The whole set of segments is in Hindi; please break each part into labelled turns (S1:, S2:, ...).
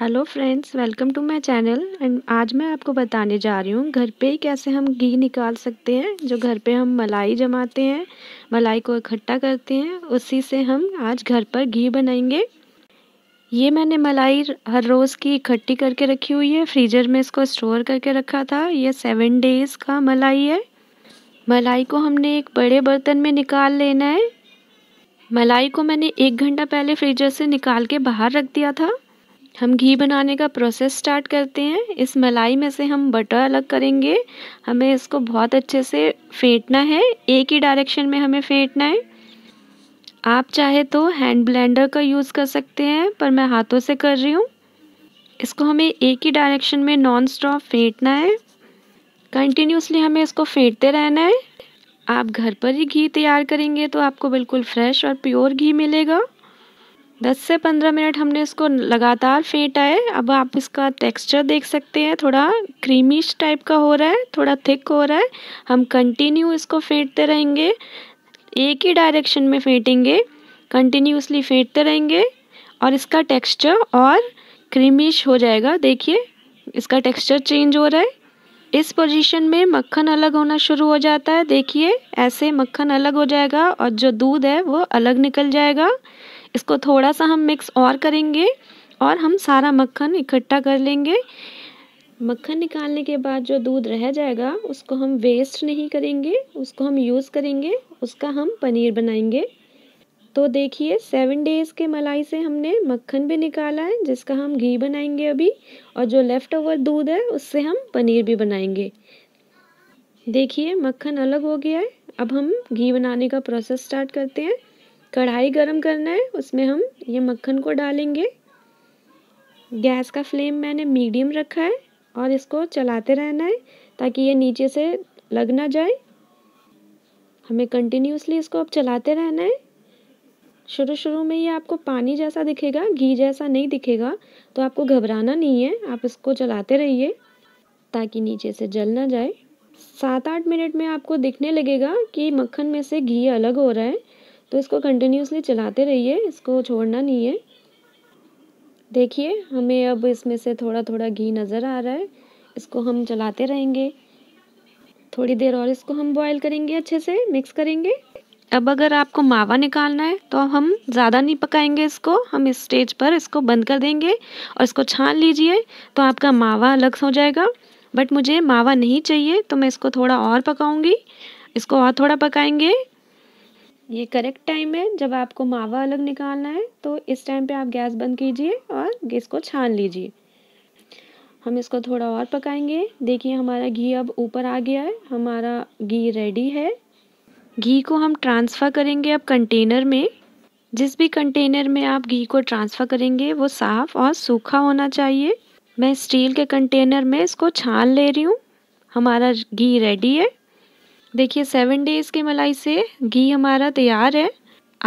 S1: hello friends welcome to my channel and आज मैं आपको बताने जा रही हूँ घर पे ही कैसे हम घी निकाल सकते हैं जो घर पे हम मलाई जमाते हैं मलाई को इकट्ठा करते हैं उसी से हम आज घर पर घी बनाएंगे ये मैंने मलाई हर रोज़ की इकट्ठी करके रखी हुई है फ्रीजर में इसको स्टोर करके रखा था यह सेवन डेज़ का मलाई है मलाई को हमने एक बड़े बर्तन में निकाल लेना है मलाई को मैंने एक घंटा पहले फ्रीजर से निकाल के बाहर रख दिया था हम घी बनाने का प्रोसेस स्टार्ट करते हैं इस मलाई में से हम बटर अलग करेंगे हमें इसको बहुत अच्छे से फेंटना है एक ही डायरेक्शन में हमें फेंटना है आप चाहे तो हैंड ब्लेंडर का यूज़ कर सकते हैं पर मैं हाथों से कर रही हूँ इसको हमें एक ही डायरेक्शन में नॉन स्टॉप फेंटना है कंटिन्यूसली हमें इसको फेंटते रहना है आप घर पर ही घी तैयार करेंगे तो आपको बिल्कुल फ्रेश और प्योर घी मिलेगा 10 से 15 मिनट हमने इसको लगातार फेंटा है अब आप इसका टेक्सचर देख सकते हैं थोड़ा क्रीमिश टाइप का हो रहा है थोड़ा थिक हो रहा है हम कंटिन्यू इसको फेंटते रहेंगे एक ही डायरेक्शन में फेंटेंगे कंटिन्यूसली फेंटते रहेंगे और इसका टेक्सचर और क्रीमिश हो जाएगा देखिए इसका टेक्सचर चेंज हो रहा है इस पोजीशन में मक्खन अलग होना शुरू हो जाता है देखिए ऐसे मक्खन अलग हो जाएगा और जो दूध है वो अलग निकल जाएगा इसको थोड़ा सा हम मिक्स और करेंगे और हम सारा मक्खन इकट्ठा कर लेंगे मक्खन निकालने के बाद जो दूध रह जाएगा उसको हम वेस्ट नहीं करेंगे उसको हम यूज़ करेंगे उसका हम पनीर बनाएंगे तो देखिए सेवन डेज़ के मलाई से हमने मक्खन भी निकाला है जिसका हम घी बनाएंगे अभी और जो लेफ़्ट ओवर दूध है उससे हम पनीर भी बनाएंगे देखिए मक्खन अलग हो गया है अब हम घी बनाने का प्रोसेस स्टार्ट करते हैं कढ़ाई गरम करना है उसमें हम ये मक्खन को डालेंगे गैस का फ्लेम मैंने मीडियम रखा है और इसको चलाते रहना है ताकि ये नीचे से लग ना जाए हमें कंटिन्यूसली इसको अब चलाते रहना है शुरू शुरू में ये आपको पानी जैसा दिखेगा घी जैसा नहीं दिखेगा तो आपको घबराना नहीं है आप इसको चलाते रहिए ताकि नीचे से जल ना जाए सात आठ मिनट में आपको दिखने लगेगा कि मक्खन में से घी अलग हो रहा है तो इसको कंटिन्यूसली चलाते रहिए इसको छोड़ना नहीं है देखिए हमें अब इसमें से थोड़ा थोड़ा घी नज़र आ रहा है इसको हम चलाते रहेंगे थोड़ी देर और इसको हम बॉईल करेंगे अच्छे से मिक्स करेंगे अब अगर आपको मावा निकालना है तो हम ज़्यादा नहीं पकाएंगे इसको हम इस स्टेज पर इसको बंद कर देंगे और इसको छान लीजिए तो आपका मावा अलग हो जाएगा बट मुझे मावा नहीं चाहिए तो मैं इसको थोड़ा और पकाऊंगी इसको और थोड़ा पकाएंगे ये करेक्ट टाइम है जब आपको मावा अलग निकालना है तो इस टाइम पे आप गैस बंद कीजिए और गैस को छान लीजिए हम इसको थोड़ा और पकाएंगे देखिए हमारा घी अब ऊपर आ गया है हमारा घी रेडी है घी को हम ट्रांसफ़र करेंगे अब कंटेनर में जिस भी कंटेनर में आप घी को ट्रांसफ़र करेंगे वो साफ़ और सूखा होना चाहिए मैं स्टील के कंटेनर में इसको छान ले रही हूँ हमारा घी रेडी है देखिए सेवन डेज़ के मलाई से घी हमारा तैयार है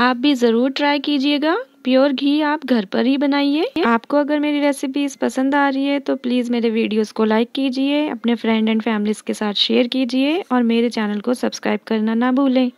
S1: आप भी ज़रूर ट्राई कीजिएगा प्योर घी आप घर पर ही बनाइए आपको अगर मेरी रेसिपीज़ पसंद आ रही है तो प्लीज़ मेरे वीडियोस को लाइक कीजिए अपने फ्रेंड एंड फैमिलीज़ के साथ शेयर कीजिए और मेरे चैनल को सब्सक्राइब करना ना भूलें